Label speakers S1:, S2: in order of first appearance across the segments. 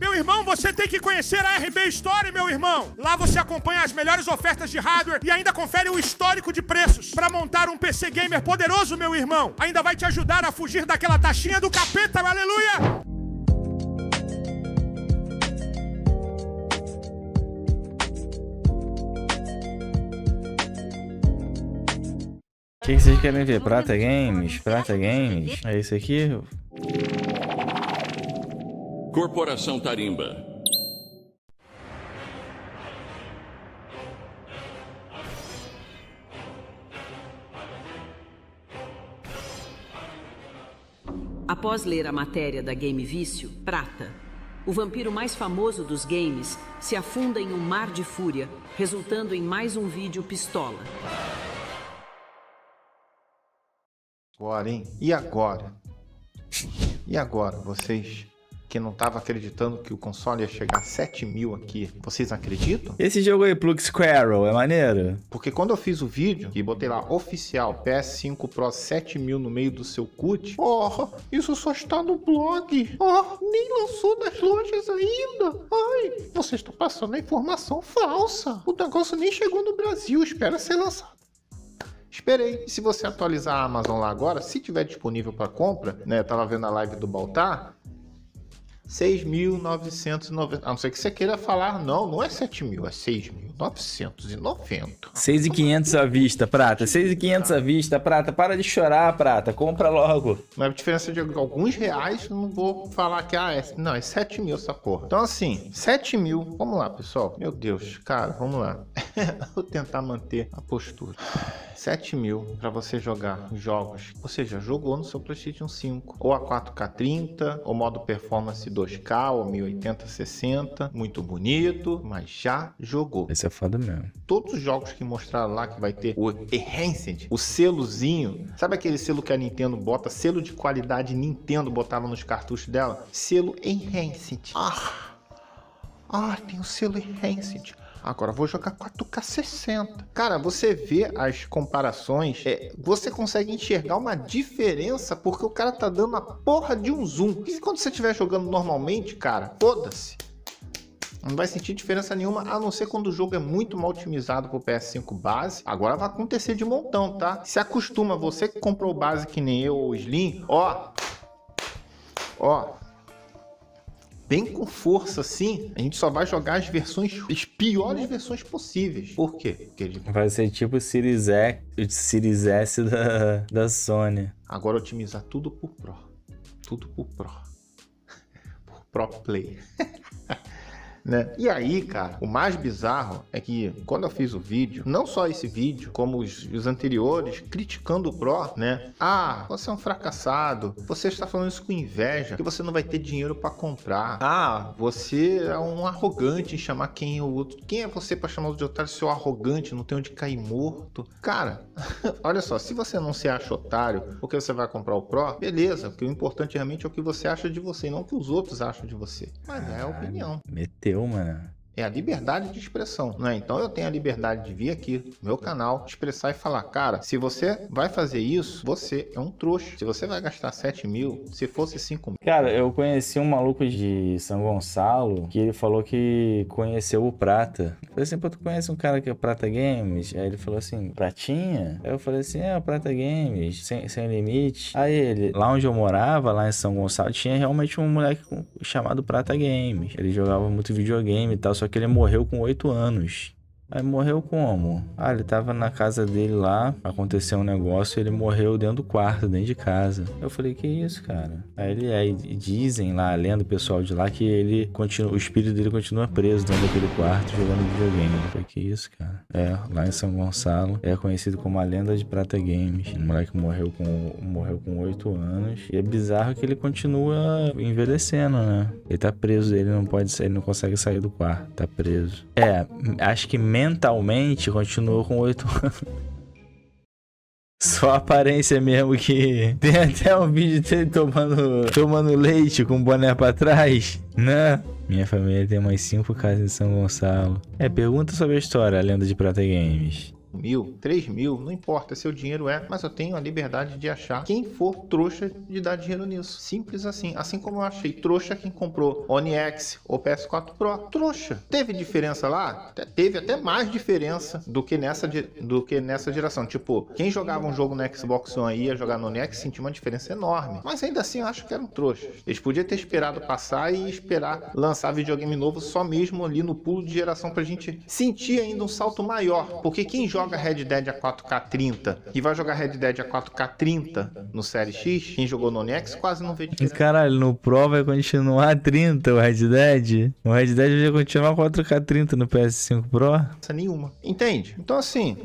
S1: Meu irmão, você tem que conhecer a RB Store, meu irmão. Lá você acompanha as melhores ofertas de hardware e ainda confere o histórico de preços para montar um PC gamer poderoso, meu irmão. Ainda vai te ajudar a fugir daquela taxinha do capeta, aleluia!
S2: O que, que vocês querem ver? Prata Games? Prata Games? É isso aqui? Corporação
S1: Tarimba. Após ler a matéria da Game Vício, Prata, o vampiro mais famoso dos games se afunda em um mar de fúria, resultando em mais um vídeo pistola. Agora, hein? E agora? E agora, vocês que não estava acreditando que o console ia chegar a 7 mil aqui. Vocês acreditam? Esse jogo aí, Plug Squirrel, é maneiro? Porque quando eu fiz o vídeo e botei lá, oficial, PS5 Pro 7 mil no meio do seu cut, Porra, oh, isso só está no blog. Oh, nem lançou nas lojas ainda. Ai, vocês estão passando a informação falsa. O negócio nem chegou no Brasil, espera ser lançado. Esperei. E se você atualizar a Amazon lá agora, se tiver disponível para compra, né? Eu tava vendo a live do Baltar, 6.990. A não ser que você queira falar, não, não é 7.000, mil, é 6.990.
S2: 6.500 à vista, prata. 6.500 à vista, prata. Para de chorar, prata. Compra
S1: logo. Mas a é diferença de alguns reais, não vou falar que, ah, é, não, é 7.000 mil essa porra. Então, assim, 7.000. mil. Vamos lá, pessoal. Meu Deus, cara, vamos lá. vou tentar manter a postura. 7 mil para você jogar jogos, ou seja, jogou no seu PlayStation 5, ou a 4K30, ou modo performance 2K, ou 1080-60, muito bonito, mas já jogou. Esse é foda mesmo. Todos os jogos que mostraram lá que vai ter o Enhanced, o selozinho, sabe aquele selo que a Nintendo bota, selo de qualidade Nintendo botava nos cartuchos dela? Selo Enhanced. Ah! Ah, tem o selo Enhanced. Agora vou jogar 4K60. Cara, você vê as comparações, é, você consegue enxergar uma diferença porque o cara tá dando a porra de um zoom. E quando você estiver jogando normalmente, cara, foda-se. Não vai sentir diferença nenhuma, a não ser quando o jogo é muito mal otimizado pro PS5 base. Agora vai acontecer de montão, tá? Se acostuma, você que comprou base que nem eu ou Slim, ó. Ó, bem com força assim, a gente só vai jogar as versões, as piores versões possíveis. Por quê? Porque
S2: ele... Vai ser tipo o Series, X, o Series S da, da Sony. Agora
S1: otimizar tudo por Pro. Tudo por Pro. por Pro Play. né? E aí, cara, o mais bizarro é que quando eu fiz o vídeo, não só esse vídeo, como os, os anteriores, criticando o Pro, né? Ah, você é um fracassado, você está falando isso com inveja, que você não vai ter dinheiro para comprar. Ah, você é um arrogante em chamar quem é o outro. Quem é você para chamar o de otário seu arrogante, não tem onde cair morto? Cara, olha só, se você não se acha otário porque você vai comprar o Pro, beleza, porque o é importante realmente é o que você acha de você, não o que os outros acham de você. Mas é a opinião.
S2: Meteu aconteceu, mano?
S1: É a liberdade de expressão, né? Então eu tenho a liberdade de vir aqui no meu canal, expressar e falar, cara, se você vai fazer isso, você é um trouxa. Se você vai gastar 7 mil, se fosse 5 mil. Cara,
S2: eu conheci um maluco de São Gonçalo que ele falou que conheceu o Prata. Eu falei assim, pô, tu conhece um cara que é Prata Games? Aí ele falou assim, Pratinha? Aí eu falei assim, é, Prata Games, sem, sem limite. Aí ele, lá onde eu morava, lá em São Gonçalo, tinha realmente um moleque chamado Prata Games. Ele jogava muito videogame e tal só que ele morreu com oito anos. Aí morreu como? Ah, ele tava na casa dele lá, aconteceu um negócio, ele morreu dentro do quarto, dentro de casa. Eu falei, que isso, cara? Aí ele aí dizem lá, lendo o pessoal de lá, que ele continua, o espírito dele continua preso dentro daquele quarto jogando videogame. Eu falei, que isso, cara? É, lá em São Gonçalo, é conhecido como a lenda de Prata Games. O moleque morreu com morreu com 8 anos. E é bizarro que ele continua envelhecendo, né? Ele tá preso, ele não pode sair, ele não consegue sair do quarto, tá preso. É, acho que menos mentalmente continuou com 8 anos. Só a aparência mesmo que. Tem até um vídeo dele tomando, tomando leite com o boné pra trás, né? Minha família tem mais 5 casas em São Gonçalo. É,
S1: pergunta sobre a história, a lenda de
S2: Prata Games
S1: mil, três mil, não importa, seu dinheiro é, mas eu tenho a liberdade de achar quem for trouxa de dar dinheiro nisso. Simples assim. Assim como eu achei trouxa quem comprou OneX ou PS4 Pro. Trouxa. Teve diferença lá? Teve até mais diferença do que nessa, do que nessa geração. Tipo, quem jogava um jogo no Xbox One e ia jogar no OneX sentia uma diferença enorme. Mas ainda assim eu acho que eram trouxas. Eles podiam ter esperado passar e esperar lançar videogame novo só mesmo ali no pulo de geração pra gente sentir ainda um salto maior. Porque quem joga joga Red Dead a 4K 30 e vai jogar Red Dead a 4K 30 no Série X, quem jogou no X quase não vê
S2: diferença. Caralho, no Pro vai continuar 30 o Red Dead? O Red Dead vai continuar 4K 30 no PS5 Pro?
S1: Essa nenhuma. Entende? Então assim,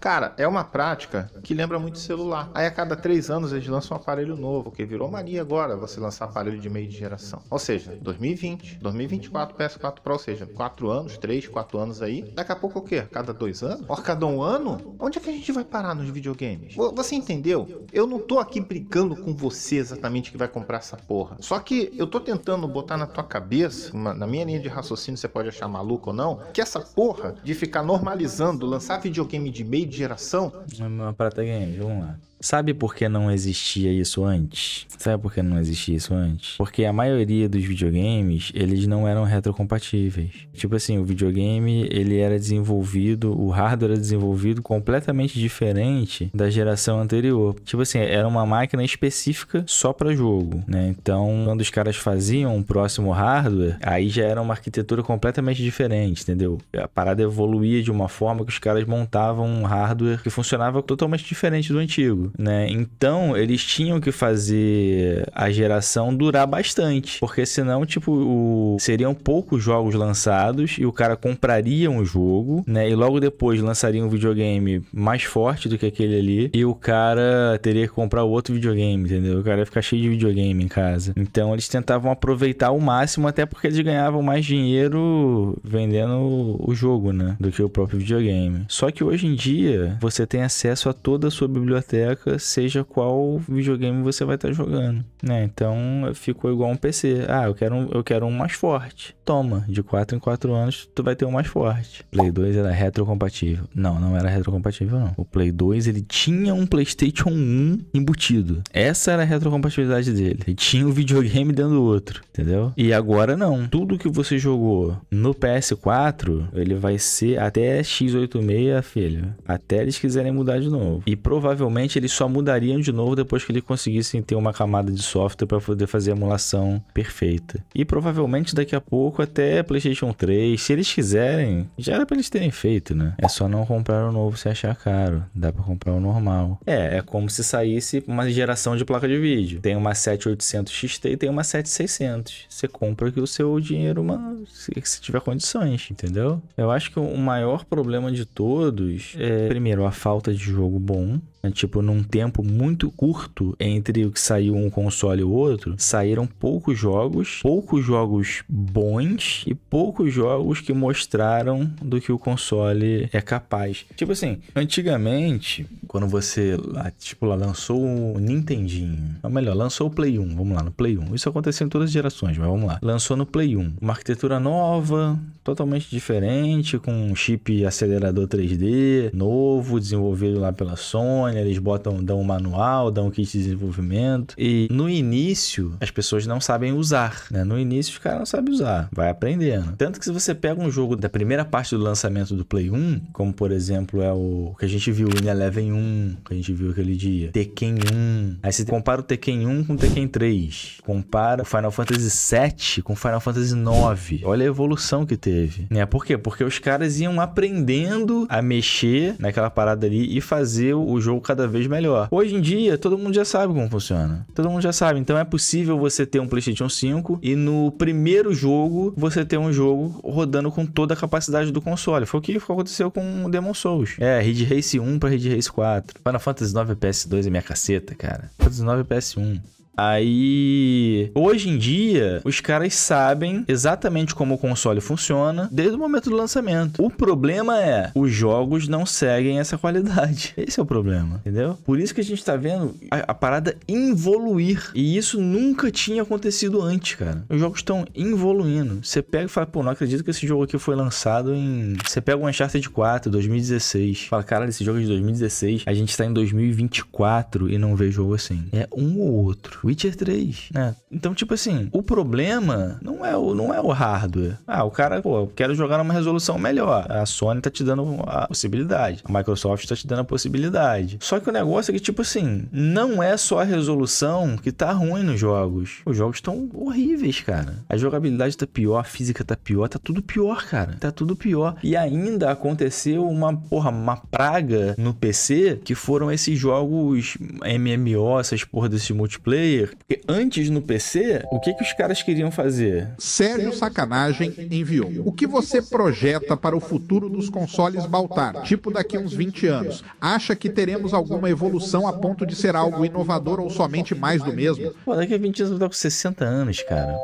S1: cara, é uma prática que lembra muito celular. Aí a cada 3 anos eles lançam um aparelho novo, que virou mania agora você lançar aparelho de meio de geração. Ou seja, 2020, 2024 PS4 Pro, ou seja, 4 anos, 3, 4 anos aí. Daqui a pouco o quê? Cada 2 anos? Ou cada um ano, onde é que a gente vai parar nos videogames? Você entendeu? Eu não tô aqui brigando com você exatamente que vai comprar essa porra. Só que eu tô tentando botar na tua cabeça, na minha linha de raciocínio, você pode achar maluco ou não, que essa porra de ficar normalizando, lançar videogame de meio de geração. uma prata game, vamos lá.
S2: Sabe por que não existia isso antes? Sabe por que não existia isso antes? Porque a maioria dos videogames, eles não eram retrocompatíveis. Tipo assim, o videogame, ele era desenvolvido, o hardware era desenvolvido completamente diferente da geração anterior. Tipo assim, era uma máquina específica só para jogo, né? Então, quando os caras faziam o um próximo hardware, aí já era uma arquitetura completamente diferente, entendeu? A parada evoluía de uma forma que os caras montavam um hardware que funcionava totalmente diferente do antigo né? Então, eles tinham que fazer a geração durar bastante, porque senão, tipo, o... seriam poucos jogos lançados e o cara compraria um jogo, né? E logo depois lançaria um videogame mais forte do que aquele ali e o cara teria que comprar outro videogame, entendeu? O cara ia ficar cheio de videogame em casa. Então, eles tentavam aproveitar o máximo, até porque eles ganhavam mais dinheiro vendendo o jogo, né? Do que o próprio videogame. Só que hoje em dia, você tem acesso a toda a sua biblioteca biblioteca, seja qual videogame você vai estar tá jogando, né? Então ficou igual um PC. Ah, eu quero um, eu quero um mais forte. Toma, de 4 em 4 anos tu vai ter um mais forte. Play 2 era retrocompatível. Não, não era retrocompatível não. O Play 2 ele tinha um PlayStation 1 embutido. Essa era a retrocompatibilidade dele. Ele tinha um videogame dentro do outro, entendeu? E agora não. Tudo que você jogou no PS4, ele vai ser até x86, filho. Até eles quiserem mudar de novo. E provavelmente eles só mudariam de novo depois que eles conseguissem ter uma camada de software para poder fazer a emulação perfeita. E provavelmente daqui a pouco até PlayStation 3, se eles quiserem, já era para eles terem feito, né? É só não comprar o um novo se achar caro, dá para comprar o um normal. É, é como se saísse uma geração de placa de vídeo. Tem uma 7800 XT e tem uma 7600. Você compra que o seu dinheiro uma se, se tiver condições, entendeu? Eu acho que o maior problema de todos é primeiro a falta de jogo bom né? tipo, num tempo muito curto entre o que saiu um console e o outro, saíram poucos jogos, poucos jogos bons e poucos jogos que mostraram do que o console é capaz. Tipo assim, antigamente, quando você, tipo, lá lançou o Nintendinho, ou melhor, lançou o Play 1, vamos lá, no Play 1. Isso aconteceu em todas as gerações, mas vamos lá. Lançou no Play 1, uma arquitetura nova, totalmente diferente, com um chip acelerador 3D novo, desenvolvido lá pela Sony. Eles botam, dão um manual, dão um kit de desenvolvimento. E no início, as pessoas não sabem usar, né? No início, os caras não sabem usar, vai aprendendo. Tanto que se você pega um jogo da primeira parte do lançamento do Play 1, como por exemplo é o que a gente viu, o Eleven 1, que a gente viu aquele dia, Tekken 1. Aí você compara o Tekken 1 com o Tekken 3, compara o Final Fantasy 7 com o Final Fantasy 9. Olha a evolução que teve teve, né? Por quê? Porque os caras iam aprendendo a mexer naquela parada ali e fazer o jogo cada vez melhor. Hoje em dia, todo mundo já sabe como funciona. Todo mundo já sabe. Então é possível você ter um PlayStation 5 e no primeiro jogo você ter um jogo rodando com toda a capacidade do console. Foi o que aconteceu com o Demon Souls. É, Ridge Race 1 para Ridge Race 4. Final Fantasy 9 PS2 é minha caceta, cara. Final Fantasy 9 PS1. Aí, hoje em dia, os caras sabem exatamente como o console funciona desde o momento do lançamento. O problema é, os jogos não seguem essa qualidade. Esse é o problema, entendeu? Por isso que a gente tá vendo a, a parada evoluir E isso nunca tinha acontecido antes, cara. Os jogos estão evoluindo. Você pega e fala, pô, não acredito que esse jogo aqui foi lançado em. Você pega o Uncharted 4, 2016. Fala, cara, esse jogo é de 2016. A gente tá em 2024 e não vê jogo assim. É um ou outro. Witcher 3, né? Então, tipo assim, o problema não é o, não é o hardware. Ah, o cara, pô, eu quero jogar numa resolução melhor. A Sony tá te dando a possibilidade. A Microsoft tá te dando a possibilidade. Só que o negócio é que, tipo assim, não é só a resolução que tá ruim nos jogos. Os jogos estão horríveis, cara. A jogabilidade tá pior, a física tá pior, tá tudo pior, cara. Tá tudo pior. E ainda aconteceu uma, porra, uma praga no PC que foram esses jogos MMO, essas porra desse multiplayer player. Porque antes no PC, o que, que os caras queriam fazer?
S1: Sérgio Sacanagem enviou. O que você projeta para o futuro dos consoles Baltar? Tipo daqui uns 20 tipo anos. Acha que teremos alguma evolução a ponto de ser algo inovador ou somente mais do mesmo?
S2: Pô, daqui a 20 anos eu vou com 60 anos, cara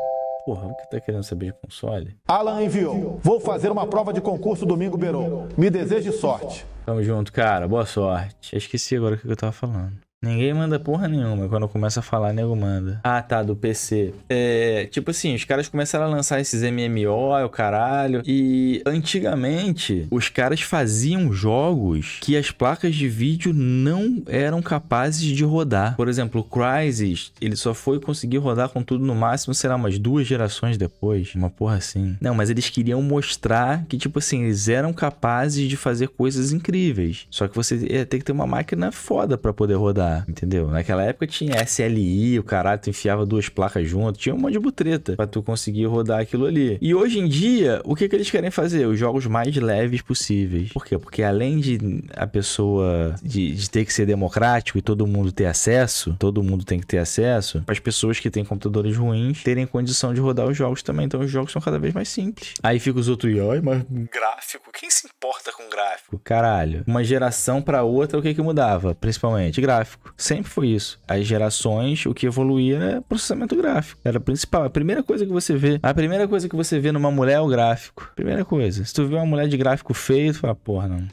S2: porra, o que tá querendo saber de console?
S1: Alan enviou. Vou fazer uma prova de concurso domingo, Beirão. Me deseje
S2: sorte. Tamo junto, cara. Boa sorte. Eu esqueci agora o que eu tava falando. Ninguém manda porra nenhuma. Quando começa a falar, nego manda. Ah, tá, do PC. É, tipo assim, os caras começaram a lançar esses MMO, é o caralho. E antigamente, os caras faziam jogos que as placas de vídeo não eram capazes de rodar. Por exemplo, o Crysis, ele só foi conseguir rodar com tudo no máximo, sei lá, umas duas gerações depois. Uma porra assim. Não, mas eles queriam mostrar que, tipo assim, eles eram capazes de fazer coisas incríveis. Só que você ia ter que ter uma máquina foda para poder rodar entendeu? Naquela época tinha SLI, o caralho, tu enfiava duas placas junto, tinha um monte de butreta pra tu conseguir rodar aquilo ali. E hoje em dia, o que que eles querem fazer? Os jogos mais leves possíveis. Por quê? Porque além de a pessoa de, de ter que ser democrático e todo mundo ter acesso, todo mundo tem que ter acesso, as pessoas que têm computadores ruins terem condição de rodar os jogos também. Então os jogos são cada vez mais simples. Aí fica os outros, ai, mas gráfico, quem se importa com gráfico? Caralho, uma geração para outra o que que mudava, principalmente gráfico gráfico. Sempre foi isso. As gerações, o que evoluía era processamento gráfico. Era a principal. A primeira coisa que você vê. A primeira coisa que você vê numa mulher é o gráfico. Primeira coisa. Se tu vê uma mulher de gráfico feio, tu fala, porra, não.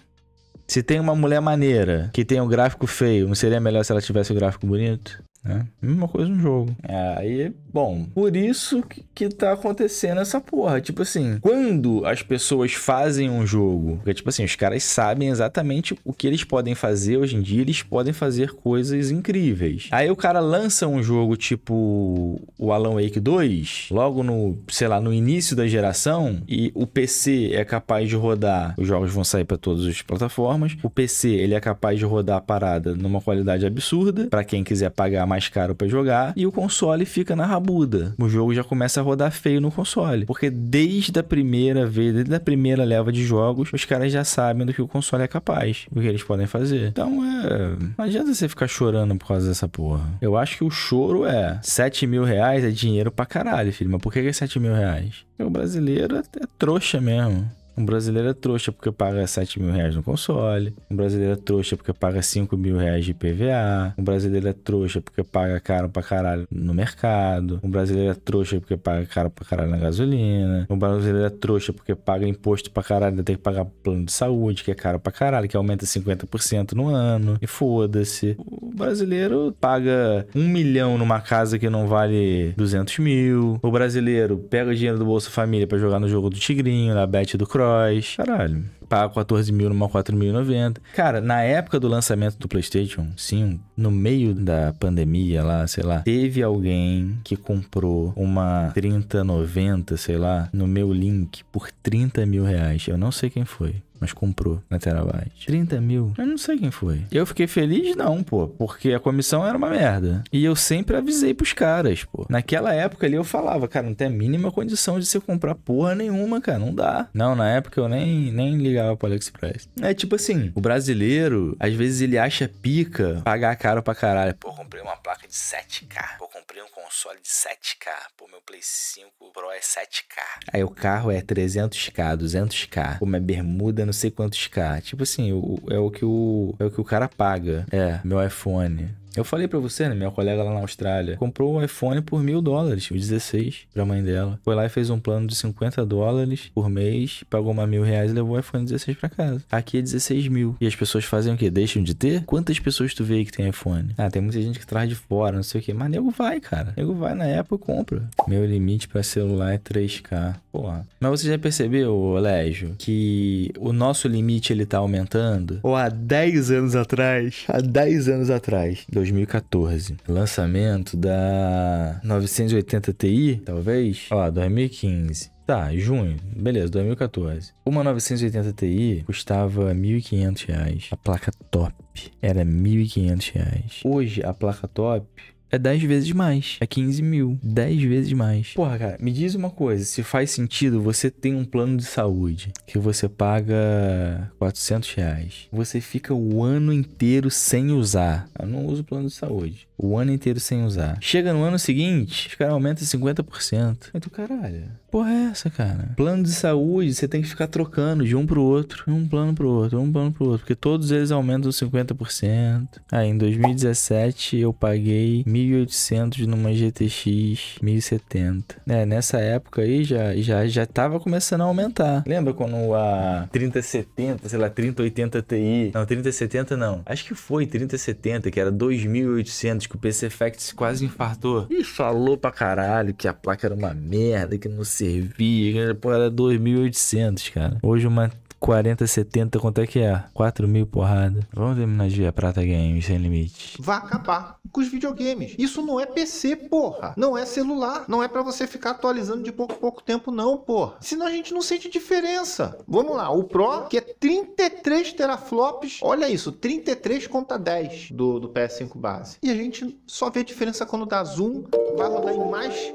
S2: Se tem uma mulher maneira que tem um gráfico feio, não seria melhor se ela tivesse o um gráfico bonito? né? Mesma coisa no jogo. Aí, bom, por isso que, que tá acontecendo essa porra. Tipo assim, quando as pessoas fazem um jogo, porque, tipo assim, os caras sabem exatamente o que eles podem fazer hoje em dia, eles podem fazer coisas incríveis. Aí o cara lança um jogo tipo o Alan Wake 2, logo no, sei lá, no início da geração, e o PC é capaz de rodar, os jogos vão sair para todas as plataformas. O PC, ele é capaz de rodar a parada numa qualidade absurda, para quem quiser pagar mais mais caro para jogar e o console fica na rabuda. O jogo já começa a rodar feio no console, porque desde a primeira vez, desde a primeira leva de jogos, os caras já sabem do que o console é capaz, o que eles podem fazer. Então é. Não adianta você ficar chorando por causa dessa porra. Eu acho que o choro é 7 mil reais é dinheiro pra caralho, filho. Mas por que é 7 mil reais? Porque o brasileiro é, é trouxa mesmo. Um brasileiro é trouxa porque paga 7 mil reais no console. Um brasileiro é trouxa porque paga 5 mil reais de PVA. Um brasileiro é trouxa porque paga caro pra caralho no mercado. Um brasileiro é trouxa porque paga caro pra caralho na gasolina. Um brasileiro é trouxa porque paga imposto pra caralho, ainda tem que pagar plano de saúde, que é caro pra caralho, que aumenta 50% no ano. E foda-se. O brasileiro paga um milhão numa casa que não vale 200 mil. O brasileiro pega o dinheiro do Bolsa Família para jogar no jogo do Tigrinho, na bet do Cross Cross. Caralho paga 14 mil numa 4.090. Cara, na época do lançamento do PlayStation 5, no meio da pandemia lá, sei lá, teve alguém que comprou uma 3090, sei lá, no meu link por 30 mil reais. Eu não sei quem foi mas comprou na Terabyte. 30 mil? Eu não sei quem foi. Eu fiquei feliz, não, pô, porque a comissão era uma merda. E eu sempre avisei pros caras, pô. Naquela época ali eu falava, cara, não tem a mínima condição de você comprar porra nenhuma, cara, não dá. Não, na época eu nem, nem ligava pro AliExpress. É tipo assim, o brasileiro, às vezes ele acha pica pagar caro pra caralho. Pô, comprei uma placa de 7K. Pô, comprei um console de 7K. Pô, meu Play 5 Pro é 7K. Aí o carro é 300K, 200K. Pô, minha bermuda é não sei quantos K. Tipo assim, o, é, o que o, é o que o cara paga. É, meu iPhone eu falei para você, né? Minha colega lá na Austrália comprou o um iPhone por mil dólares, o 16, pra mãe dela. Foi lá e fez um plano de 50 dólares por mês, pagou uma mil reais e levou o iPhone 16 para casa. Aqui é 16 mil. E as pessoas fazem o quê? Deixam de ter? Quantas pessoas tu vê que tem iPhone? Ah, tem muita gente que traz de fora, não sei o quê. Mas nego vai, cara. Nego vai na Apple e compra. Meu limite para celular é 3K. Porra. Mas você já percebeu, Légio, que o nosso limite ele tá aumentando? Ou há 10 anos atrás, há 10 anos atrás, 2014. Lançamento da 980 Ti, talvez? Ó, 2015. Tá, junho. Beleza, 2014. Uma 980 Ti custava R$ 1.500. A placa top era R$ 1.500. Hoje, a placa top é 10 vezes mais. É 15 mil. 10 vezes mais. Porra, cara, me diz uma coisa. Se faz sentido, você tem um plano de saúde que você paga 400 reais. Você fica o ano inteiro sem usar. Eu não uso plano de saúde. O ano inteiro sem usar. Chega no ano seguinte, os caras aumentam 50%. Mas do caralho porra é essa, cara? Plano de saúde, você tem que ficar trocando de um pro outro, um plano pro outro, um plano pro outro, porque todos eles aumentam 50%. Aí em 2017 eu paguei 1.800 numa GTX 1070. É, nessa época aí já, já, já tava começando a aumentar. Lembra quando a 3070, sei lá, 3080 Ti. Não, 3070 não. Acho que foi 3070, que era 2.800, que o PC Facts quase infartou. E falou pra caralho que a placa era uma merda, que não sei servia, pô, era 2.800, cara. Hoje uma 40, 70, quanto é que é? 4 mil porrada. Vamos terminar de ver a Prata Games sem limite.
S1: Vai acabar com os videogames. Isso não é PC, porra. Não é celular. Não é para você ficar atualizando de pouco pouco tempo, não, porra. Senão a gente não sente diferença. Vamos lá, o Pro, que é 33 teraflops. Olha isso, 33 contra 10 do, do PS5 base. E a gente só vê a diferença quando dá zoom, vai rodar em mais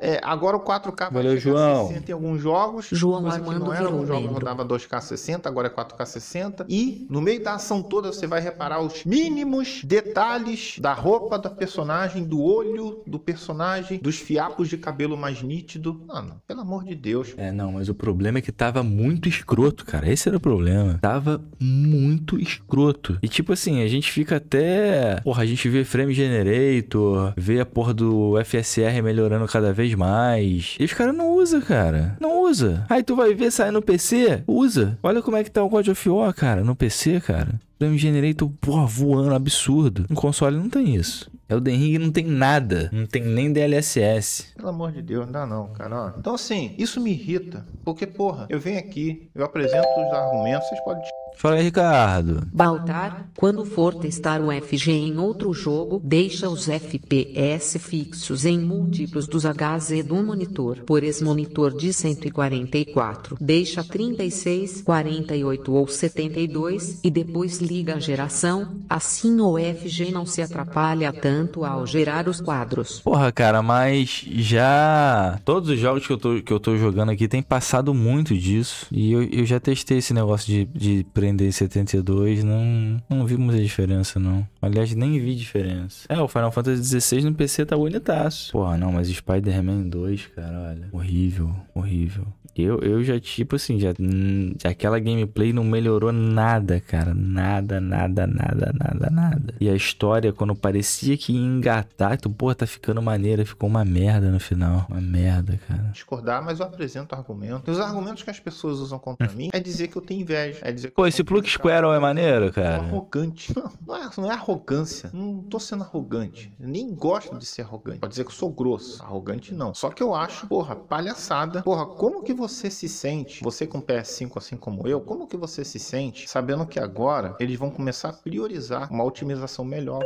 S1: é, agora o 4K Valeu, vai João. 60 em alguns jogos. João Armando não era, um jogo rodava 2K60, agora é 4K60. E no meio da ação toda você vai reparar os mínimos detalhes da roupa da personagem, do olho do personagem, dos fiapos de cabelo mais nítido. Mano, ah, pelo amor de Deus. É, não, mas o problema
S2: é que tava muito escroto, cara. Esse era o problema. Tava muito escroto. E tipo assim, a gente fica até. Porra, a gente vê frame generator, vê a porra do FSR melhorando cada vez vez mais. E os caras não usam, cara. Não usa. Aí tu vai ver sair no PC, usa. Olha como é que tá o God of War, cara, no PC, cara. Damage Generator, porra, voando, absurdo. No console não tem isso. É o Ring não tem nada, não tem nem DLSS.
S1: Pelo amor de Deus, não dá não, cara. Então assim, isso me irrita, porque porra, eu venho aqui, eu apresento os argumentos, vocês podem
S2: Fala aí, Ricardo. Baltar, quando for testar o FG em outro jogo, deixa os FPS fixos em múltiplos dos HZ do monitor. Por ex-monitor de 144, deixa 36, 48 ou 72 e depois liga a geração, assim o FG não se atrapalha tanto ao gerar os quadros. Porra, cara, mas já todos os jogos que eu tô, que eu tô jogando aqui tem passado muito disso e eu, eu já testei esse negócio de, de Grande 72, não, não vi muita diferença, não. Aliás, nem vi diferença. É, o Final Fantasy XVI no PC tá bonitaço. Porra, não, mas Spider-Man 2, cara, olha. Horrível, horrível. Eu, eu já, tipo assim, hum, já, aquela gameplay não melhorou nada, cara. Nada, nada, nada, nada, nada. E a história, quando parecia que ia engatar, tu, pô, tá ficando maneira, ficou uma merda no final. Uma merda, cara.
S1: Discordar, mas eu apresento argumento. E os argumentos que as pessoas usam contra mim é dizer que eu tenho inveja. É dizer que pô, esse Plug Squirrel é maneiro, cara. É arrogante. Não, não é, não é arrogância. Não tô sendo arrogante. Eu nem gosto de ser arrogante. Pode dizer que eu sou grosso. Arrogante não. Só que eu acho, porra, palhaçada. Porra, como que você você se sente, você com PS5 assim como eu, como que você se sente sabendo que agora eles vão começar a priorizar uma otimização melhor?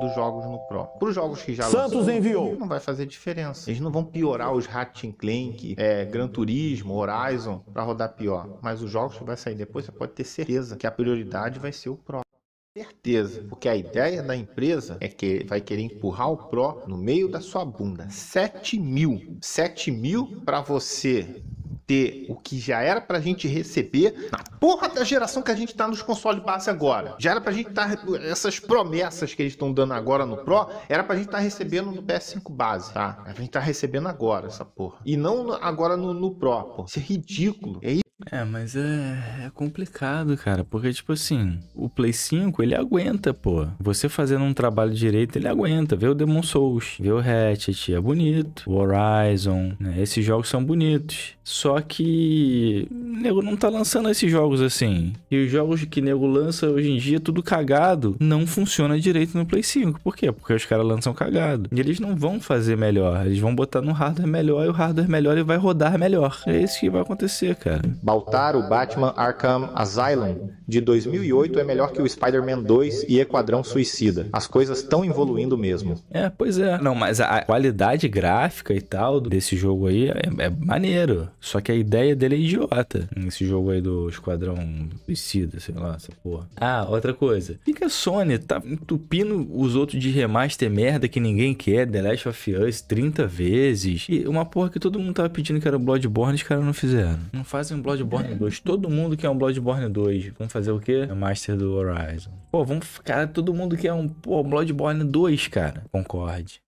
S1: dos jogos no Pro. Para os jogos que já Santos lançou, enviou. Não vai fazer diferença. Eles não vão piorar os Ratchet Clank, é, Gran Turismo, Horizon para rodar pior. Mas os jogos que vai sair depois, você pode ter certeza que a prioridade vai ser o Pro certeza, porque a ideia da empresa é que vai querer empurrar o Pro no meio da sua bunda. 7 mil, 7 mil para você ter o que já era pra gente receber na porra da geração que a gente tá nos consoles base agora. Já era pra gente tá. Essas promessas que eles estão dando agora no Pro, era pra gente tá recebendo no PS5 base, tá? A gente tá recebendo agora essa porra. E não agora no, no Pro, pô. Isso é ridículo. É é, mas é, é complicado, cara, porque, tipo assim, o
S2: Play 5, ele aguenta, pô. Você fazendo um trabalho direito, ele aguenta. Vê o Demon Souls, vê o Hatchet, é bonito. O Horizon, né? Esses jogos são bonitos. Só que o nego não tá lançando esses jogos assim. E os jogos que nego lança hoje em dia, tudo cagado, não funciona direito no Play 5. Por quê? Porque os caras lançam cagado. E eles não vão fazer melhor, eles vão botar no hardware melhor, e o hardware melhor ele vai rodar melhor. É isso que
S1: vai acontecer, cara Baltar, o Batman Arkham Asylum, de 2008, é melhor que o Spider-Man 2 e Equadrão Suicida. As coisas estão evoluindo mesmo.
S2: É, pois é. Não, mas a qualidade gráfica e tal desse jogo aí é, é maneiro. Só que a ideia dele é idiota. Esse jogo aí do Esquadrão Suicida, sei lá, essa porra. Ah, outra coisa. Por que a Sony tá entupindo os outros de remaster merda que ninguém quer? The Last of Us 30 vezes. E uma porra que todo mundo tava pedindo que era Bloodborne, e os caras não fizeram. Não fazem Bloodborne Bloodborne 2. Todo mundo quer um Bloodborne 2. Vamos fazer o quê? É Master do Horizon. Pô, vamos. Cara, todo mundo quer um pô, Bloodborne 2, cara. Concorde.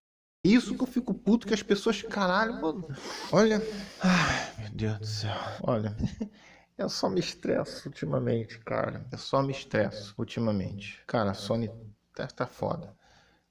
S1: Isso que eu fico puto que as pessoas. Caralho, mano. Olha. Ai, meu Deus do céu. Olha. Eu só me estresso ultimamente, cara. Eu só me estresso ultimamente. Cara, a Sony tá, tá foda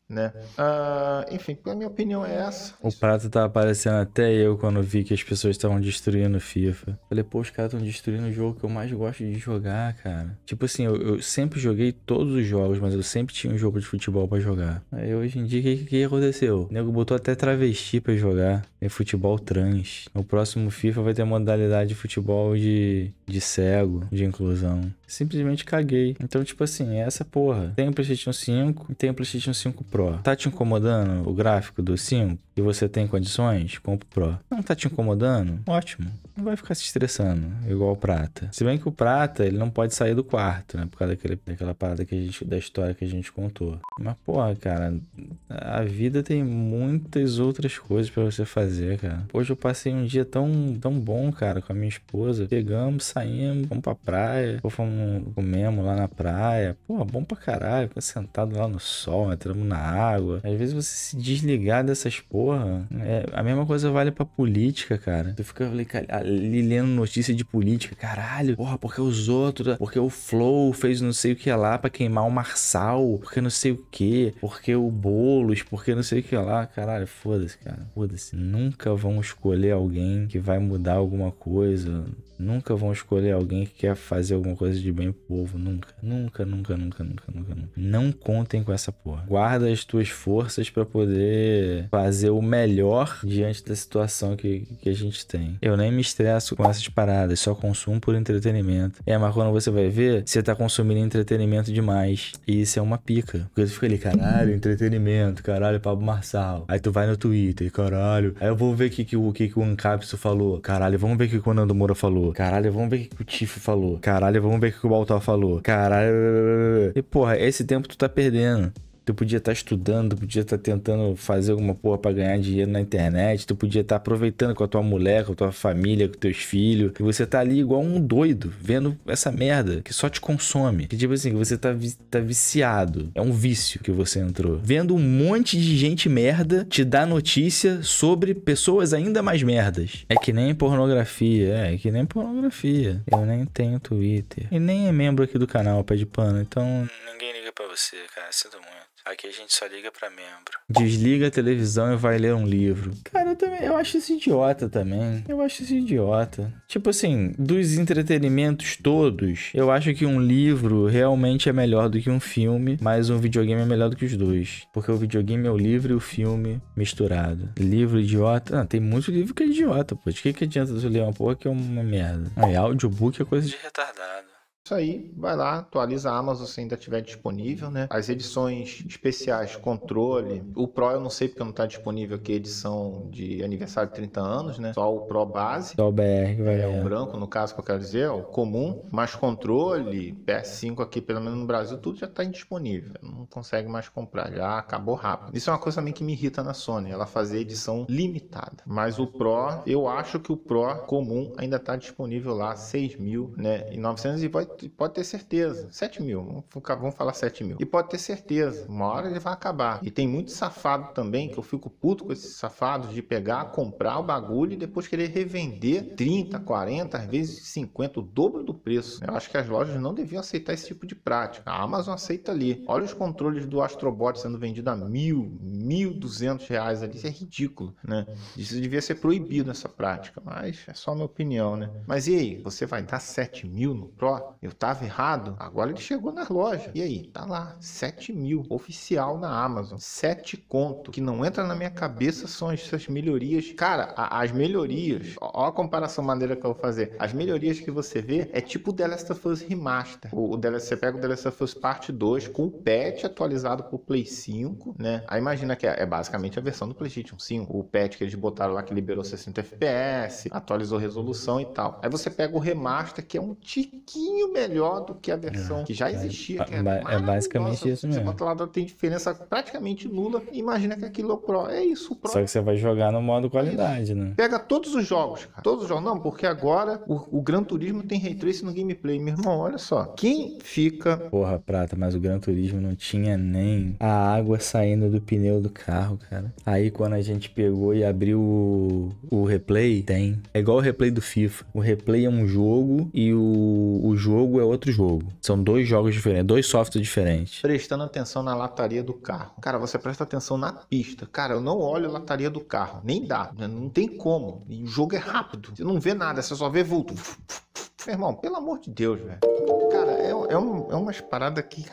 S1: né? É. Ah, enfim, a minha opinião é essa.
S2: O prato tá aparecendo até eu quando vi que as pessoas estavam destruindo FIFA. Falei, pô, os caras estão destruindo o jogo que eu mais gosto de jogar, cara. Tipo assim, eu, eu, sempre joguei todos os jogos, mas eu sempre tinha um jogo de futebol para jogar. Aí hoje em dia, o que, que aconteceu? O nego botou até travesti para jogar é futebol trans. O próximo FIFA vai ter modalidade de futebol de, de cego, de inclusão. Simplesmente caguei. Então, tipo assim, é essa porra. Tem o PlayStation 5 e tem o PlayStation 5 Pro. Tá te incomodando o gráfico do 5 e você tem condições? Compra o Pro. Não tá te incomodando? Ótimo. Não vai ficar se estressando, igual o Prata. Se bem que o Prata, ele não pode sair do quarto, né? Por causa daquele, daquela parada que a gente, da história que a gente contou. Mas, porra, cara, a vida tem muitas outras coisas para você fazer fazer, cara. Hoje eu passei um dia tão, tão bom, cara, com a minha esposa. Pegamos, saímos, vamos pra praia. Pô, fomos, comemos lá na praia. Pô, bom pra caralho. Ficou sentado lá no sol, entramos na água. Às vezes você se desligar dessas porra. É, a mesma coisa vale pra política, cara. Tu fica ali, ali lendo notícia de política. Caralho, porra, porque os outros, porque o Flow fez não sei o que lá pra queimar o Marçal, porque não sei o que, porque o Boulos, porque não sei o que lá. Caralho, foda-se, cara. Foda-se. Não nunca vão escolher alguém que vai mudar alguma coisa, nunca vão escolher alguém que quer fazer alguma coisa de bem pro povo, nunca, nunca, nunca, nunca, nunca, nunca, nunca. Não contem com essa porra. Guarda as tuas forças para poder fazer o melhor diante da situação que, que a gente tem. Eu nem me estresso com essas paradas, só consumo por entretenimento. É, mas quando você vai ver, você tá consumindo entretenimento demais. E isso é uma pica. Porque você fica ali, caralho, entretenimento, caralho, Pablo Marçal. Aí tu vai no Twitter, caralho. Aí é eu vou ver o que, o, que, que o Ancapso falou. Caralho, vamos ver o que, o Nando Moura falou. Caralho, vamos ver o que, o Tiff falou. Caralho, vamos ver o que, que o Baltar falou. Caralho. E porra, esse tempo tu tá perdendo. Tu podia estar tá estudando, tu podia estar tá tentando fazer alguma porra para ganhar dinheiro na internet, tu podia estar tá aproveitando com a tua mulher, com a tua família, com teus filhos, e você tá ali igual um doido, vendo essa merda que só te consome. Que tipo assim, que você tá, tá viciado. É um vício que você entrou. Vendo um monte de gente merda te dar notícia sobre pessoas ainda mais merdas. É que nem pornografia, é, é que nem pornografia. Eu nem tenho Twitter. E nem é membro aqui do canal, pé de pano, então ninguém pra você, cara. Sinto muito. Aqui a gente só liga pra membro. Desliga a televisão e vai ler um livro. Cara, eu também. Eu acho isso idiota também. Eu acho isso idiota. Tipo assim, dos entretenimentos todos, eu acho que um livro realmente é melhor do que um filme, mas um videogame é melhor do que os dois. Porque o videogame é o livro e o filme misturado. Livro idiota. Não, ah, tem muito livro que é idiota, pô. De que, que adianta você ler uma porra que é uma merda? Aí, audiobook é coisa de
S1: retardado. Isso aí, vai lá, atualiza a Amazon se ainda tiver disponível, né? As edições especiais, controle. O Pro eu não sei porque não tá disponível aqui, edição de aniversário de 30 anos, né? Só o Pro base.
S2: Só o BR, vai. É, o
S1: branco, no caso que eu quero dizer, é o comum. Mas controle, PS5 aqui, pelo menos no Brasil, tudo já tá indisponível. Não consegue mais comprar, já acabou rápido. Isso é uma coisa também que me irrita na Sony, ela fazer edição limitada. Mas o Pro, eu acho que o Pro comum ainda tá disponível lá, 6 mil, né? E 900 e vai pode, pode ter certeza. 7 mil, vamos, falar 7 mil. E pode ter certeza, uma hora ele vai acabar. E tem muito safado também, que eu fico puto com esses safados de pegar, comprar o bagulho e depois querer revender 30, 40, às vezes 50, o dobro do preço. Eu acho que as lojas não deviam aceitar esse tipo de prática. A Amazon aceita ali. Olha os controles do Astrobot sendo vendido a mil, mil duzentos reais ali. Isso é ridículo, né? Isso devia ser proibido essa prática, mas é só minha opinião, né? Mas e aí, você vai dar 7 mil no Pro? Eu eu tava errado? Agora ele chegou na loja. E aí? Tá lá, 7 mil, oficial na Amazon. 7 conto. Que não entra na minha cabeça são essas melhorias. Cara, a, as melhorias, ó a comparação maneira que eu vou fazer. As melhorias que você vê é tipo o The Last of Us Remaster. O, o The Last, você pega o The Last of Us Part 2 com o patch atualizado pro Play 5, né? Aí imagina que é, é basicamente a versão do PlayStation 5. O patch que eles botaram lá que liberou 60 FPS, atualizou resolução e tal. Aí você pega o remaster que é um tiquinho melhor melhor do que a versão é, que já é, existia.
S2: É, é, é basicamente isso mesmo. Você bota
S1: lá, tem diferença praticamente nula. Imagina que aquilo é o Pro. É isso, o
S2: Pro. Só que você vai jogar no modo qualidade, né?
S1: Pega todos os jogos, cara. Todos os jogos. Não, porque agora o, o Gran Turismo tem Ray Tracing no gameplay. Meu irmão, olha só. Quem fica...
S2: Porra, Prata, mas o Gran Turismo não tinha nem a água saindo do pneu do carro, cara. Aí quando a gente pegou e abriu o, o replay, tem. É igual o replay do FIFA. O replay é um jogo e o, o jogo jogo é outro jogo. São dois jogos diferentes, dois softwares diferentes.
S1: Prestando atenção na lataria do carro. Cara, você presta atenção na pista. Cara, eu não olho a lataria do carro. Nem dá. Né? Não tem como. E o jogo é rápido. Você não vê nada, você só vê vulto. Meu irmão, pelo amor de Deus, velho. Cara, é, é, um, é umas paradas que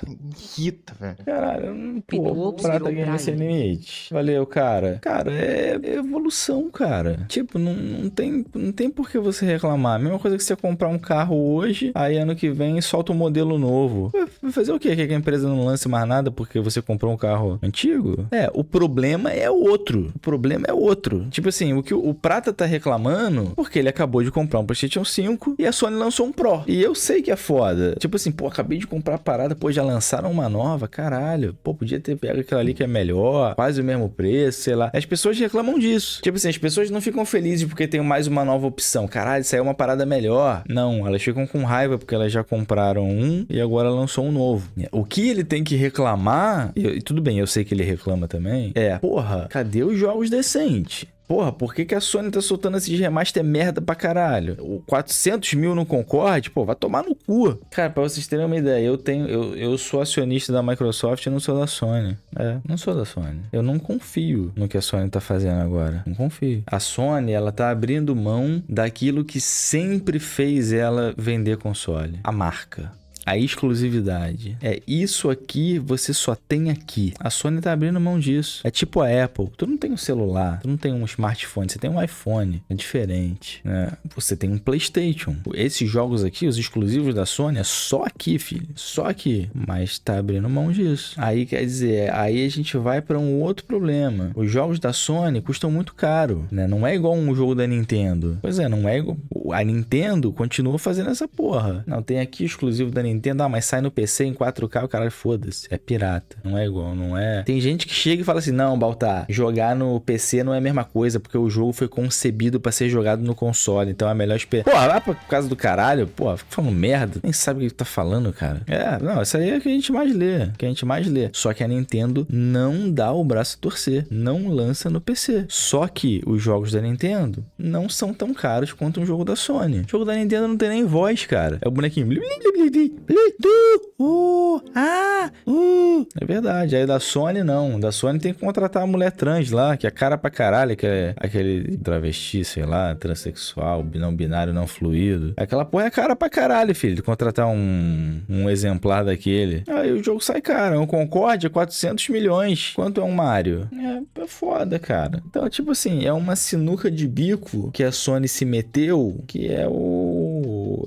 S1: irrita, velho. Caralho,
S2: não pô, prata de sem limite. Valeu, cara. Cara, é, é evolução, cara. Tipo, não, não, tem, não tem por que você reclamar. A mesma coisa que você comprar um carro hoje, aí ano que vem solta um modelo novo. Vai fazer o quê? Quer que a empresa não lance mais nada porque você comprou um carro antigo? É, o problema é outro. O problema é outro. Tipo assim, o que o, o Prata tá reclamando, porque ele acabou de comprar um PlayStation 5 e a Sony ele lançou um Pro. E eu sei que é foda. Tipo assim, pô, acabei de comprar a parada, pô, já lançaram uma nova, caralho. Pô, podia ter pego aquela ali que é melhor, quase o mesmo preço, sei lá. As pessoas reclamam disso. Tipo assim, as pessoas não ficam felizes porque tem mais uma nova opção. Caralho, saiu uma parada melhor. Não, elas ficam com raiva porque elas já compraram um e agora lançou um novo. O que ele tem que reclamar, e tudo bem, eu sei que ele reclama também, é, porra, cadê os jogos decentes? Porra, por que, que a Sony tá soltando esses remaster é merda pra caralho? O 400 mil não concorde? Pô, vai tomar no cu. Cara, pra vocês terem uma ideia, eu tenho, eu, eu sou acionista da Microsoft e não sou da Sony. É, não sou da Sony. Eu não confio no que a Sony tá fazendo agora. Não confio. A Sony, ela tá abrindo mão daquilo que sempre fez ela vender console. A marca a exclusividade. É isso aqui você só tem aqui. A Sony tá abrindo mão disso. É tipo a Apple. Tu não tem um celular, tu não tem um smartphone, você tem um iPhone. É diferente, né? Você tem um PlayStation. Esses jogos aqui, os exclusivos da Sony, é só aqui, filho. Só aqui. Mas tá abrindo mão disso. Aí quer dizer, aí a gente vai para um outro problema. Os jogos da Sony custam muito caro, né? Não é igual um jogo da Nintendo. Pois é, não é igual. A Nintendo continua fazendo essa porra. Não, tem aqui exclusivo da Nintendo Nintendo, ah, mas sai no PC em 4K, o cara, foda-se, é pirata. Não é igual, não é. Tem gente que chega e fala assim: não, Baltar, jogar no PC não é a mesma coisa, porque o jogo foi concebido para ser jogado no console, então é melhor esperar. Porra, lá por causa do caralho, porra, fica falando merda. Nem sabe o que tu tá falando, cara. É, não, isso aí é o que a gente mais lê. Que a gente mais lê. Só que a Nintendo não dá o braço a torcer. Não lança no PC. Só que os jogos da Nintendo não são tão caros quanto um jogo da Sony. O jogo da Nintendo não tem nem voz, cara. É o bonequinho u, a, u. É verdade. Aí da Sony, não. Da Sony tem que contratar a mulher trans lá, que é cara pra caralho, que é aquele travesti, sei lá, transexual, não binário, não fluido. Aquela porra é cara pra caralho, filho, de contratar um, um exemplar daquele. Aí o jogo sai cara. É um Concorde é 400 milhões. Quanto é um Mario? É, é foda, cara. Então, tipo assim, é uma sinuca de bico que a Sony se meteu, que é o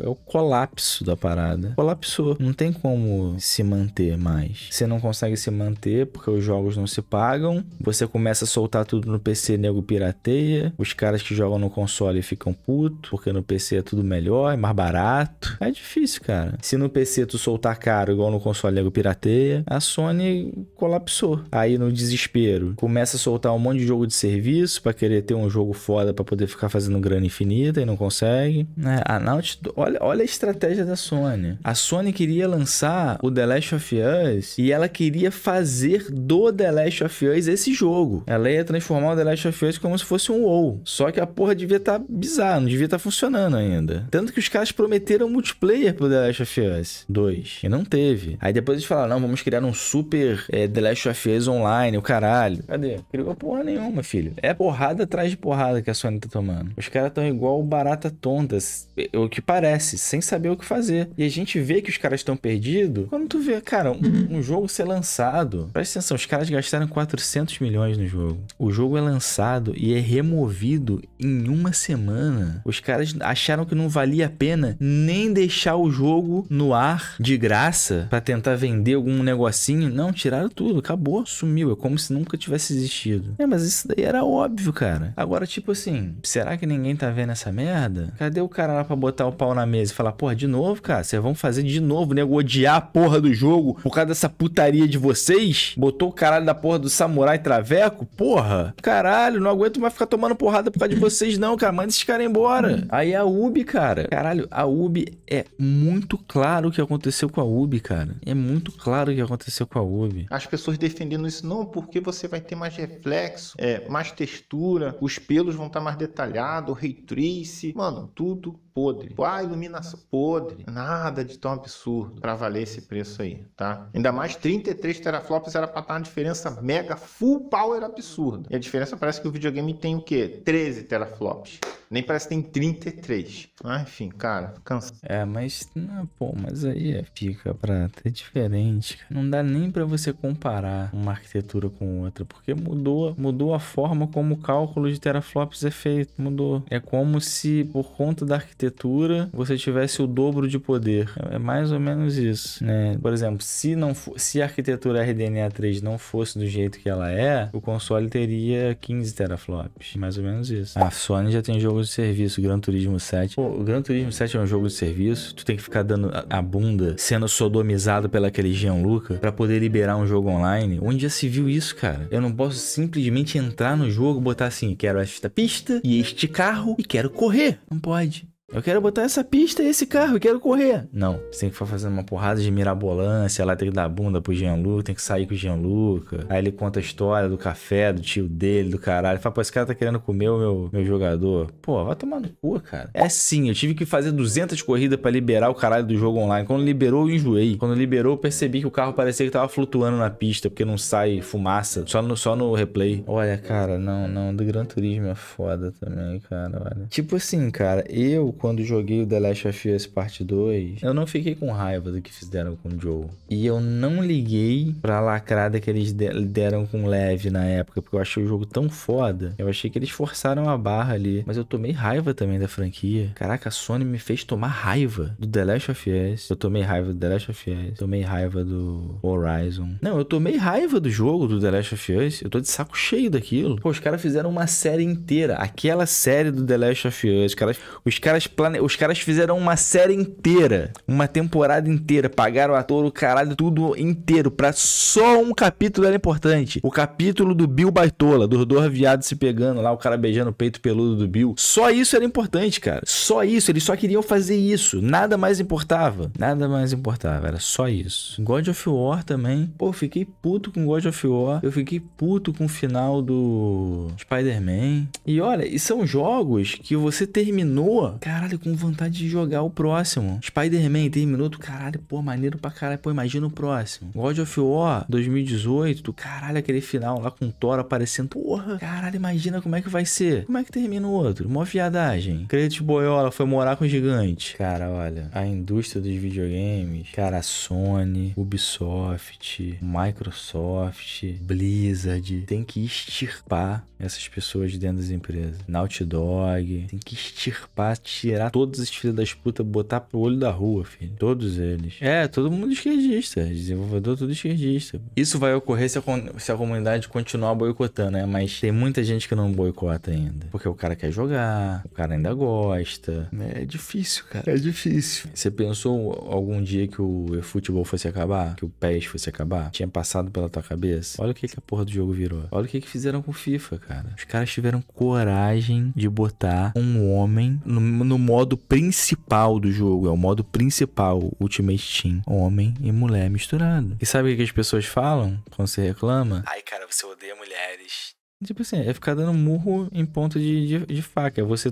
S2: é o colapso da parada. Colapsou. Não tem como se manter mais. Você não consegue se manter porque os jogos não se pagam. Você começa a soltar tudo no PC, nego pirateia. Os caras que jogam no console ficam putos porque no PC é tudo melhor, é mais barato. É difícil, cara. Se no PC tu soltar caro igual no console, nego pirateia, a Sony colapsou. Aí no desespero, começa a soltar um monte de jogo de serviço para querer ter um jogo foda para poder ficar fazendo grana infinita e não consegue. É, a Naughty Dog, Olha, olha a estratégia da Sony. A Sony queria lançar o The Last of Us e ela queria fazer do The Last of Us esse jogo. Ela ia transformar o The Last of Us como se fosse um WoW. Só que a porra devia estar tá bizarra, não devia estar tá funcionando ainda. Tanto que os caras prometeram multiplayer pro The Last of Us 2 e não teve. Aí depois eles falaram, não, vamos criar um super é, The Last of Us online, o caralho. Cadê? Criou porra nenhuma, filho. É porrada atrás de porrada que a Sony tá tomando. Os caras estão igual barata tontas, eh, o que parece sem saber o que fazer. E a gente vê que os caras estão perdidos quando tu vê, cara, um, uhum. um, jogo ser lançado. Presta atenção, os caras gastaram 400 milhões no jogo. O jogo é lançado e é removido em uma semana. Os caras acharam que não valia a pena nem deixar o jogo no ar de graça para tentar vender algum negocinho. Não, tiraram tudo, acabou, sumiu. É como se nunca tivesse existido. É, mas isso daí era óbvio, cara. Agora, tipo assim, será que ninguém tá vendo essa merda? Cadê o cara lá pra botar o pau na na mesa e falar, porra, de novo, cara, vocês vão fazer de novo, nego, né? odiar a porra do jogo por causa dessa putaria de vocês? Botou o caralho da porra do samurai traveco? Porra, caralho, não aguento mais ficar tomando porrada por causa de vocês, não, cara. Manda esses caras embora. Aí a Ubi, cara.
S1: Caralho, a Ubi
S2: é muito claro o que aconteceu com a Ubi, cara. É muito claro o que aconteceu com a Ubi.
S1: As pessoas defendendo isso, não, porque você vai ter mais reflexo, é, mais textura, os pelos vão estar tá mais detalhados, ray trace, mano, tudo podre. Ah, iluminação podre. Nada de tão absurdo para valer esse preço aí, tá? Ainda mais 33 teraflops era para estar tá uma diferença mega full power absurda. E a diferença parece que o videogame tem o quê? 13 teraflops. Nem parece que tem 33. Ah, enfim, cara,
S2: cansa. É, mas, não, pô, mas aí fica é para ter diferente. Não dá nem para você comparar uma arquitetura com outra, porque mudou, mudou a forma como o cálculo de teraflops é feito. Mudou. É como se, por conta da arquitetura arquitetura, você tivesse o dobro de poder. É, é mais ou menos isso, né? Por exemplo, se, não se a arquitetura RDNA 3 não fosse do jeito que ela é, o console teria 15 teraflops. Mais ou menos isso. A Sony já tem jogo de serviço, Gran Turismo 7. Pô, o Gran Turismo 7 é um jogo de serviço, tu tem que ficar dando a bunda, sendo sodomizado pelaquele Gianluca, para poder liberar um jogo online. Onde já se viu isso, cara? Eu não posso simplesmente entrar no jogo, botar assim, quero esta pista e este carro e quero correr. Não pode. Eu quero botar essa pista e esse carro, eu quero correr. Não, você tem que ficar fazendo uma porrada de mirabolância, lá tem que dar bunda pro Gianluca, tem que sair com o Gianluca. Aí ele conta a história do café, do tio dele, do caralho. Fala, pô, esse cara tá querendo comer o meu, meu jogador. Pô, vai tomar no cu, cara. É sim, eu tive que fazer 200 corridas para liberar o caralho do jogo online. Quando liberou, eu enjoei. Quando liberou, eu percebi que o carro parecia que tava flutuando na pista, porque não sai fumaça, só no, só no replay. Olha, cara, não, não, do Gran Turismo é foda também, cara, olha. Tipo assim, cara, eu quando joguei o The Last of Us Parte 2, eu não fiquei com raiva do que fizeram com o Joel. E eu não liguei pra lacrada que eles deram com leve na época, porque eu achei o jogo tão foda. Eu achei que eles forçaram a barra ali. Mas eu tomei raiva também da franquia. Caraca, a Sony me fez tomar raiva do The Last of Us. Eu tomei raiva do The Last of Us. Tomei raiva do Horizon. Não, eu tomei raiva do jogo do The Last of Us. Eu tô de saco cheio daquilo. Pô, os caras fizeram uma série inteira. Aquela série do The Last of Us. Os caras, os caras plane... os caras fizeram uma série inteira, uma temporada inteira, pagaram o ator, o caralho, tudo inteiro, pra só um capítulo era importante. O capítulo do Bill Baitola, dos dois viados se pegando lá, o cara beijando o peito peludo do Bill. Só isso era importante, cara. Só isso, eles só queriam fazer isso. Nada mais importava. Nada mais importava, era só isso. God of War também. Pô, fiquei puto com God of War. Eu fiquei puto com o final do Spider-Man. E olha, e são jogos que você terminou. Cara, caralho, com vontade de jogar o próximo. Spider-Man, terminou, tu, caralho, pô, maneiro pra caralho, pô, imagina o próximo. God of War, 2018, tu, caralho, aquele final lá com o Thor aparecendo, porra, caralho, imagina como é que vai ser. Como é que termina o outro? Mó viadagem. Credit Boyola foi morar com o gigante. Cara, olha, a indústria dos videogames, cara, Sony, Ubisoft, Microsoft, Blizzard, tem que extirpar essas pessoas dentro das empresas. Naughty Dog, tem que extirpar, tirar tirar todos esses filhos das putas, botar pro olho da rua, filho. Todos eles. É, todo mundo esquerdista. Desenvolvedor, tudo esquerdista. Isso vai ocorrer se a, se a comunidade continuar boicotando, né? Mas tem muita gente que não boicota ainda. Porque o cara quer jogar, o cara ainda gosta. É difícil, cara. É difícil. Você pensou algum dia que o futebol fosse acabar? Que o PES fosse acabar? Tinha passado pela tua cabeça? Olha o que, que a porra do jogo virou. Olha o que, que fizeram com o FIFA, cara. Os caras tiveram coragem de botar um homem no, no modo principal do jogo, é o modo principal Ultimate Team, homem e mulher misturado. E sabe o que as pessoas falam quando você reclama? Ai, cara, você odeia mulheres. Tipo assim, é ficar dando murro em ponta de, de, de, faca. Você.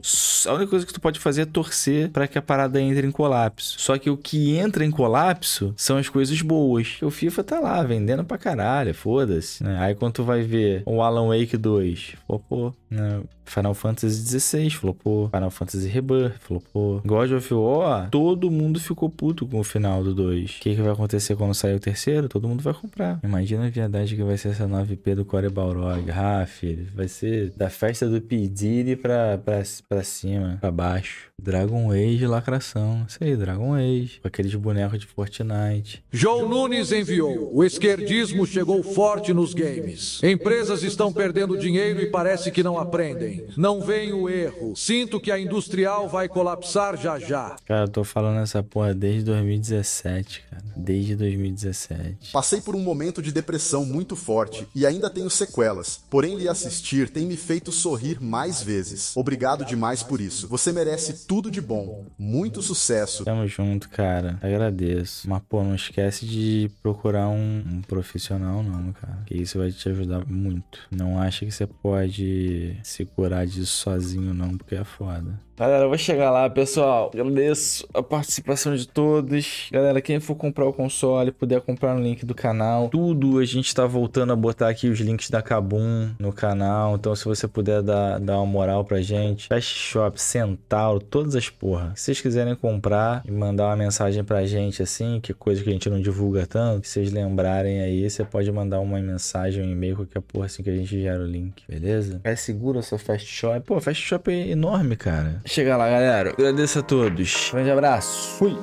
S2: A única coisa que tu pode fazer é torcer para que a parada entre em colapso. Só que o que entra em colapso são as coisas boas. O FIFA tá lá, vendendo pra caralho, foda-se. Né? Aí quando tu vai ver o Alan Wake 2, pô, pô, né? Final Fantasy XVI flopou, Final Fantasy Rebirth flopou, God of War, todo mundo ficou puto com o final do 2. O que, que vai acontecer quando sair o terceiro? Todo mundo vai comprar. Imagina a verdade que vai ser essa 9P do Core Balrog. Ah, filho, vai ser da festa do Pedir para pra, pra, pra cima, pra baixo. Dragon Age lacração. Isso aí, Dragon Age. Com aqueles bonecos de Fortnite. João Nunes enviou. O esquerdismo chegou forte nos games. Empresas estão perdendo dinheiro e parece que não aprendem não vem o erro. Sinto que a industrial vai colapsar já já. Cara, eu tô falando essa porra desde 2017, cara. Desde 2017.
S1: Passei por um momento de depressão muito forte e ainda tenho sequelas. Porém, lhe assistir tem me feito sorrir mais vezes. Obrigado demais por isso. Você merece tudo de bom. Muito
S2: sucesso. Tamo junto, cara. Agradeço. Mas, pô, não esquece de procurar um, um profissional, não, cara. Que isso vai te ajudar muito. Não acha que você pode se curar explorar disso sozinho, não, porque é foda. Galera, eu vou chegar lá, pessoal. Agradeço a participação de todos. Galera, quem for comprar o console, puder comprar no link do canal. Tudo a gente tá voltando a botar aqui os links da Kabum no canal. Então, se você puder dar, dar uma moral pra gente. Fast Shop, Centauro, todas as porra. Se vocês quiserem comprar e mandar uma mensagem pra gente, assim, que coisa que a gente não divulga tanto, se vocês lembrarem aí, você pode mandar uma mensagem, um e-mail, qualquer porra, assim, que a gente gera o link, beleza? É seguro essa Fast Shop? Pô, Fast Shop é enorme, cara. Chega lá, galera. Agradeço a todos. Grande abraço. Fui.